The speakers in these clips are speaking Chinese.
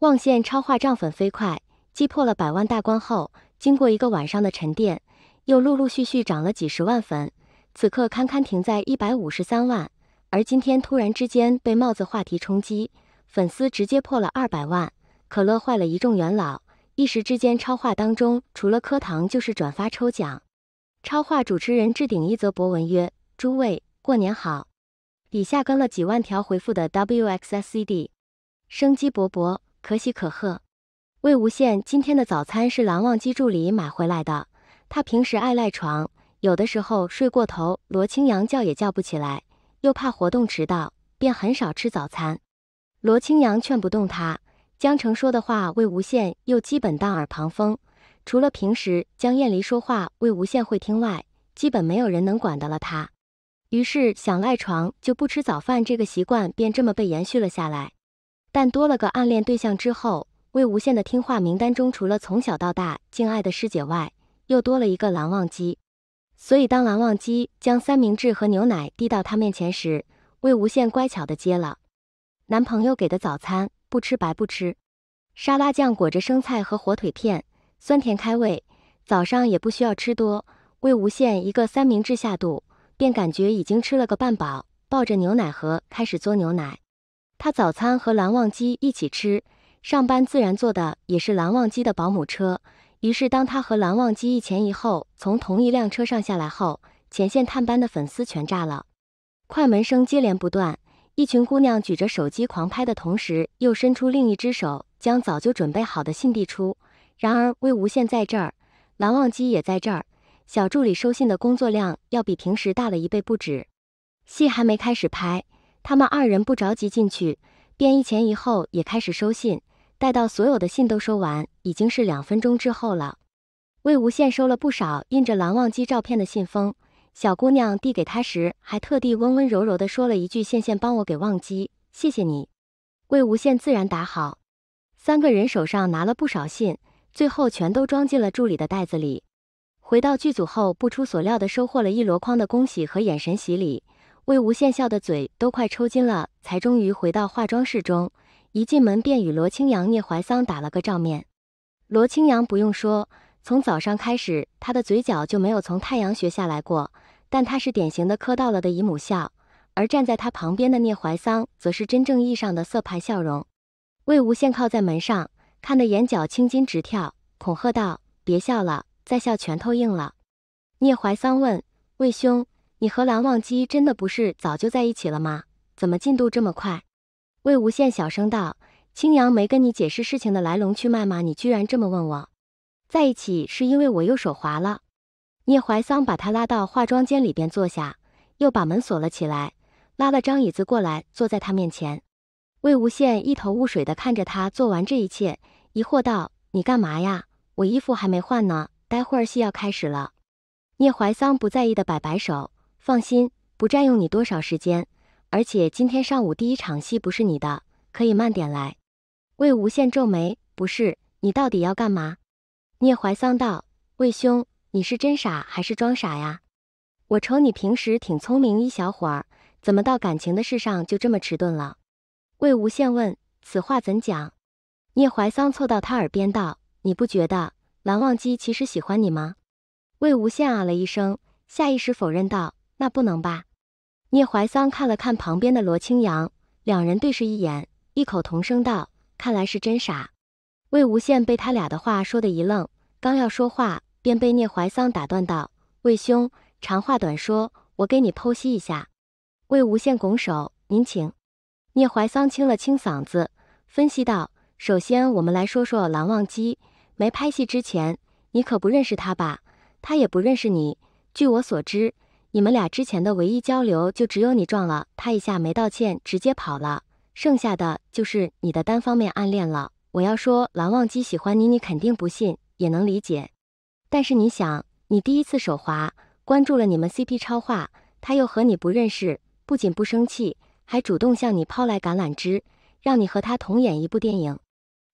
望县超话涨粉飞快，击破了百万大关后，经过一个晚上的沉淀，又陆陆续续涨了几十万粉。此刻堪堪停在一百五十三万，而今天突然之间被帽子话题冲击，粉丝直接破了二百万，可乐坏了一众元老。一时之间，超话当中除了磕糖就是转发抽奖。超话主持人置顶一则博文曰：“诸位过年好。”底下跟了几万条回复的 WXSD，生机勃勃。可喜可贺，魏无羡今天的早餐是蓝忘机助理买回来的。他平时爱赖床，有的时候睡过头，罗青阳叫也叫不起来，又怕活动迟到，便很少吃早餐。罗青阳劝不动他，江澄说的话魏无羡又基本当耳旁风。除了平时江厌离说话魏无羡会听外，基本没有人能管得了他。于是想赖床就不吃早饭这个习惯便这么被延续了下来。但多了个暗恋对象之后，魏无羡的听话名单中除了从小到大敬爱的师姐外，又多了一个蓝忘机。所以当蓝忘机将三明治和牛奶递到他面前时，魏无羡乖巧的接了。男朋友给的早餐不吃白不吃，沙拉酱裹着生菜和火腿片，酸甜开胃。早上也不需要吃多，魏无羡一个三明治下肚，便感觉已经吃了个半饱，抱着牛奶盒开始嘬牛奶。他早餐和蓝忘机一起吃，上班自然坐的也是蓝忘机的保姆车。于是，当他和蓝忘机一前一后从同一辆车上下来后，前线探班的粉丝全炸了，快门声接连不断。一群姑娘举着手机狂拍的同时，又伸出另一只手将早就准备好的信递出。然而，魏无羡在这儿，蓝忘机也在这儿，小助理收信的工作量要比平时大了一倍不止。戏还没开始拍。他们二人不着急进去，便一前一后也开始收信。待到所有的信都收完，已经是两分钟之后了。魏无羡收了不少印着蓝忘机照片的信封，小姑娘递给他时，还特地温温柔柔地说了一句：“羡羡，帮我给忘机，谢谢你。”魏无羡自然打好。三个人手上拿了不少信，最后全都装进了助理的袋子里。回到剧组后，不出所料的收获了一箩筐的恭喜和眼神洗礼。魏无羡笑得嘴都快抽筋了，才终于回到化妆室中。一进门便与罗青阳、聂怀桑打了个照面。罗青阳不用说，从早上开始他的嘴角就没有从太阳穴下来过，但他是典型的磕到了的姨母笑；而站在他旁边的聂怀桑，则是真正意义上的色牌笑容。魏无羡靠在门上，看得眼角青筋直跳，恐吓道：“别笑了，再笑拳头硬了。”聂怀桑问魏兄。你和蓝忘机真的不是早就在一起了吗？怎么进度这么快？魏无羡小声道：“青阳没跟你解释事情的来龙去脉吗？你居然这么问我，在一起是因为我右手滑了。”聂怀桑把他拉到化妆间里边坐下，又把门锁了起来，拉了张椅子过来坐在他面前。魏无羡一头雾水的看着他做完这一切，疑惑道：“你干嘛呀？我衣服还没换呢，待会儿戏要开始了。”聂怀桑不在意的摆摆手。放心，不占用你多少时间，而且今天上午第一场戏不是你的，可以慢点来。魏无羡皱眉：“不是，你到底要干嘛？”聂怀桑道：“魏兄，你是真傻还是装傻呀？我瞅你平时挺聪明一小伙儿，怎么到感情的事上就这么迟钝了？”魏无羡问：“此话怎讲？”聂怀桑凑到他耳边道：“你不觉得蓝忘机其实喜欢你吗？”魏无羡啊了一声，下意识否认道。那不能吧？聂怀桑看了看旁边的罗青阳，两人对视一眼，异口同声道：“看来是真傻。”魏无羡被他俩的话说的一愣，刚要说话，便被聂怀桑打断道：“魏兄，长话短说，我给你剖析一下。”魏无羡拱手：“您请。”聂怀桑清了清嗓子，分析道：“首先，我们来说说蓝忘机。没拍戏之前，你可不认识他吧？他也不认识你。据我所知。”你们俩之前的唯一交流就只有你撞了他一下没道歉直接跑了，剩下的就是你的单方面暗恋了。我要说蓝忘机喜欢你，你肯定不信，也能理解。但是你想，你第一次手滑关注了你们 CP 超话，他又和你不认识，不仅不生气，还主动向你抛来橄榄枝，让你和他同演一部电影。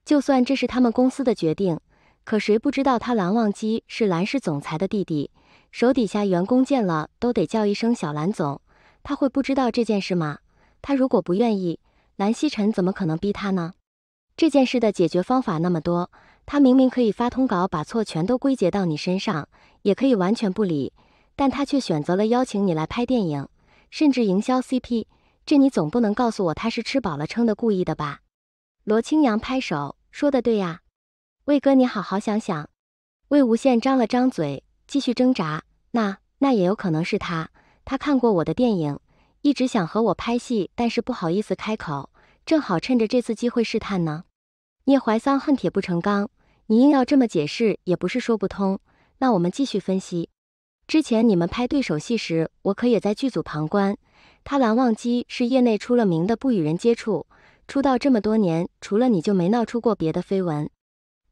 就算这是他们公司的决定，可谁不知道他蓝忘机是蓝氏总裁的弟弟？手底下员工见了都得叫一声“小蓝总”，他会不知道这件事吗？他如果不愿意，蓝曦臣怎么可能逼他呢？这件事的解决方法那么多，他明明可以发通稿把错全都归结到你身上，也可以完全不理，但他却选择了邀请你来拍电影，甚至营销 CP，这你总不能告诉我他是吃饱了撑的故意的吧？罗青阳拍手说的对呀，魏哥你好好想想。魏无羡张了张嘴。继续挣扎，那那也有可能是他。他看过我的电影，一直想和我拍戏，但是不好意思开口。正好趁着这次机会试探呢。聂怀桑恨铁不成钢，你硬要这么解释也不是说不通。那我们继续分析。之前你们拍对手戏时，我可也在剧组旁观。他蓝忘机是业内出了名的不与人接触，出道这么多年，除了你就没闹出过别的绯闻。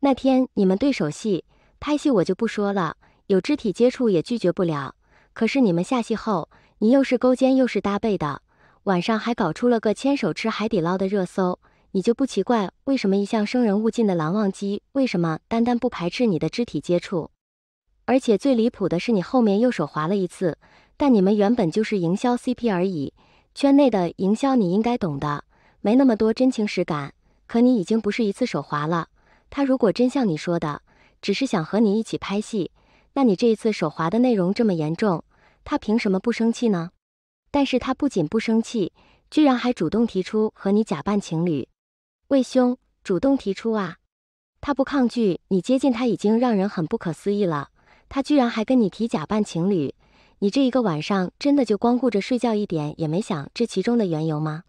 那天你们对手戏拍戏，我就不说了。有肢体接触也拒绝不了，可是你们下戏后，你又是勾肩又是搭背的，晚上还搞出了个牵手吃海底捞的热搜，你就不奇怪为什么一向生人勿近的蓝忘机，为什么单单不排斥你的肢体接触？而且最离谱的是，你后面右手滑了一次，但你们原本就是营销 CP 而已，圈内的营销你应该懂的，没那么多真情实感。可你已经不是一次手滑了，他如果真像你说的，只是想和你一起拍戏。那你这一次手滑的内容这么严重，他凭什么不生气呢？但是他不仅不生气，居然还主动提出和你假扮情侣。魏兄主动提出啊？他不抗拒你接近他，已经让人很不可思议了。他居然还跟你提假扮情侣，你这一个晚上真的就光顾着睡觉，一点也没想这其中的缘由吗？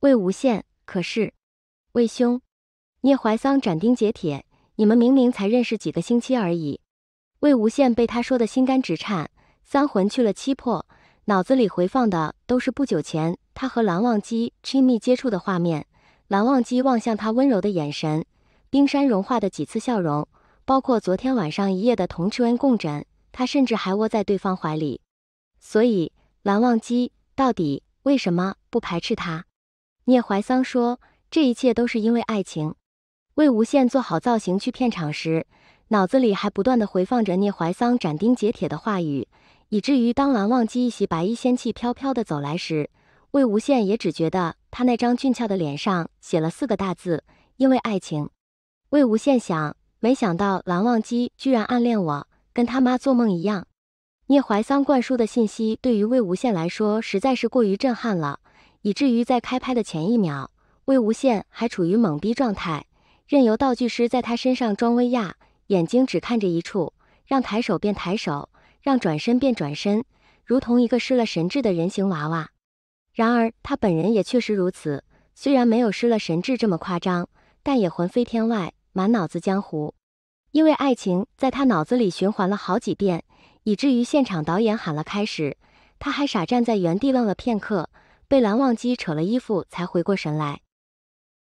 魏无羡，可是魏兄，聂怀桑斩钉截铁，你们明明才认识几个星期而已。魏无羡被他说的心肝直颤，三魂去了七魄，脑子里回放的都是不久前他和蓝忘机亲密接触的画面，蓝忘机望向他温柔的眼神，冰山融化的几次笑容，包括昨天晚上一夜的同床共枕，他甚至还窝在对方怀里。所以蓝忘机到底为什么不排斥他？聂怀桑说，这一切都是因为爱情。魏无羡做好造型去片场时。脑子里还不断的回放着聂怀桑斩钉截铁的话语，以至于当蓝忘机一袭白衣仙气飘飘的走来时，魏无羡也只觉得他那张俊俏的脸上写了四个大字：因为爱情。魏无羡想，没想到蓝忘机居然暗恋我，跟他妈做梦一样。聂怀桑灌输的信息对于魏无羡来说实在是过于震撼了，以至于在开拍的前一秒，魏无羡还处于懵逼状态，任由道具师在他身上装威亚。眼睛只看着一处，让抬手便抬手，让转身便转身，如同一个失了神智的人形娃娃。然而他本人也确实如此，虽然没有失了神智这么夸张，但也魂飞天外，满脑子江湖。因为爱情在他脑子里循环了好几遍，以至于现场导演喊了开始，他还傻站在原地愣了片刻，被蓝忘机扯了衣服才回过神来。